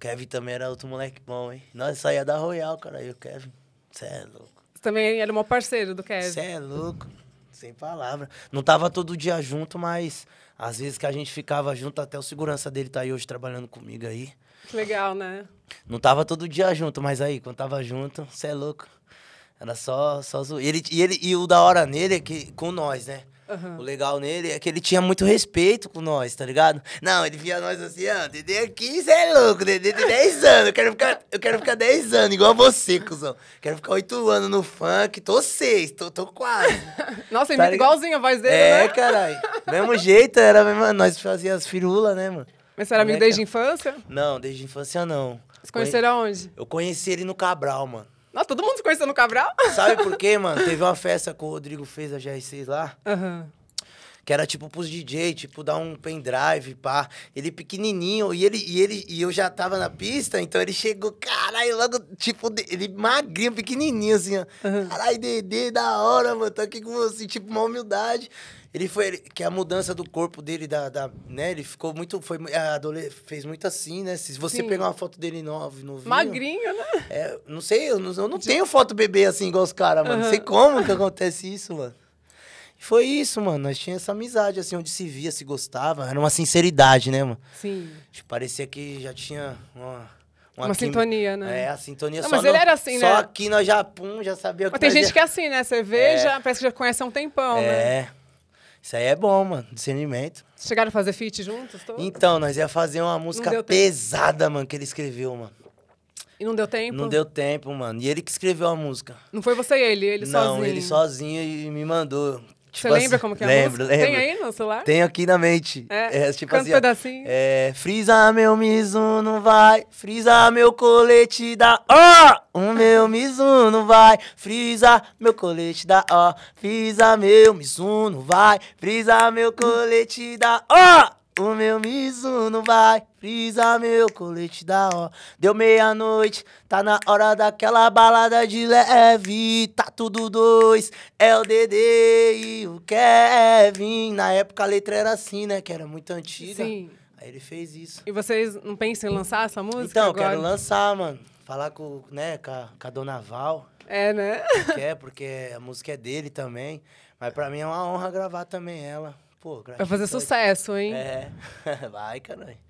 Kevin também era outro moleque bom, hein? Nós saía da Royal, cara, e o Kevin. Você é louco. Você também era o maior parceiro do Kevin. Você é louco. Sem palavra. Não tava todo dia junto, mas às vezes que a gente ficava junto, até o segurança dele tá aí hoje trabalhando comigo aí. Legal, né? Não tava todo dia junto, mas aí, quando tava junto, você é louco. Era só, só zo... ele, e, ele, e o da hora nele é que com nós, né? Uhum. O legal nele é que ele tinha muito respeito com nós, tá ligado? Não, ele via nós assim, ó, oh, ah, Dede aqui, você é louco, Dedê tem 10 anos, eu quero, ficar, eu quero ficar 10 anos, igual a você, cuzão. Quero ficar 8 anos no funk, tô 6, tô, tô quase. Nossa, imita tá igualzinho a voz dele, É, né? caralho. mesmo jeito, era mesmo, nós fazíamos as firulas, né, mano? Mas você era é amigo é, desde a infância? Não, desde a infância não. Vocês conheceram Conhe... Eu conheci ele no Cabral, mano todo mundo conhecendo no Cabral. Sabe por quê, mano? Teve uma festa que o Rodrigo fez a GR6 lá. Aham. Uhum que era tipo pros DJ, tipo dar um pendrive, pá. Ele pequenininho e ele e ele e eu já tava na pista, então ele chegou, caralho, logo tipo ele magrinho, pequenininho assim, ó. Uhum. Caralho, Dedê, da hora, mano, tô aqui com você, tipo uma humildade. Ele foi ele, que é a mudança do corpo dele da, da né, ele ficou muito foi adolescente, fez muito assim, né? Se você Sim. pegar uma foto dele novo, novinho, magrinho, né? É, não sei, eu não, eu não tenho foto bebê assim igual os caras, mano. Uhum. Não sei como que acontece isso, mano. E foi isso, mano. Nós tínhamos essa amizade, assim, onde se via, se gostava. Era uma sinceridade, né, mano? Sim. Tipo, parecia que já tinha uma... Uma, uma quim... sintonia, né? É, a sintonia não, só Mas ele no... era assim, só né? Só aqui nós já, pum, já sabia que Mas tem gente já... que é assim, né? Você vê, é. já parece que já conhece há um tempão, é. né? É. Isso aí é bom, mano. Discernimento. Chegaram a fazer feat juntos? Todos? Então, nós ia fazer uma música pesada, mano, que ele escreveu, mano. E não deu tempo? Não deu tempo, mano. E ele que escreveu a música. Não foi você e ele, ele não, sozinho? Não, ele sozinho e me mandou. Tipo Você lembra assim, como que é lembro, a música? Lembro. Tem aí no celular? Tenho aqui na mente. É, é tipo assim, um pedacinho. É, frisa meu Mizuno vai, frisa meu colete da ó, o meu Mizuno vai, frisa meu colete da ó, frisa meu Mizuno vai, frisa meu colete da ó. O meu Mizuno vai frisar meu colete da hora. Deu meia-noite, tá na hora daquela balada de leve. Tá tudo dois, é o DD e o Kevin. Na época a letra era assim, né? Que era muito antiga. Sim. Aí ele fez isso. E vocês não pensam em lançar essa música? Então, agora? quero lançar, mano. Falar com, né, com, a, com a Dona Val. É, né? Quer, é, porque a música é dele também. Mas pra mim é uma honra gravar também ela. Pô, Vai fazer sucesso, hein? É. Vai, caralho.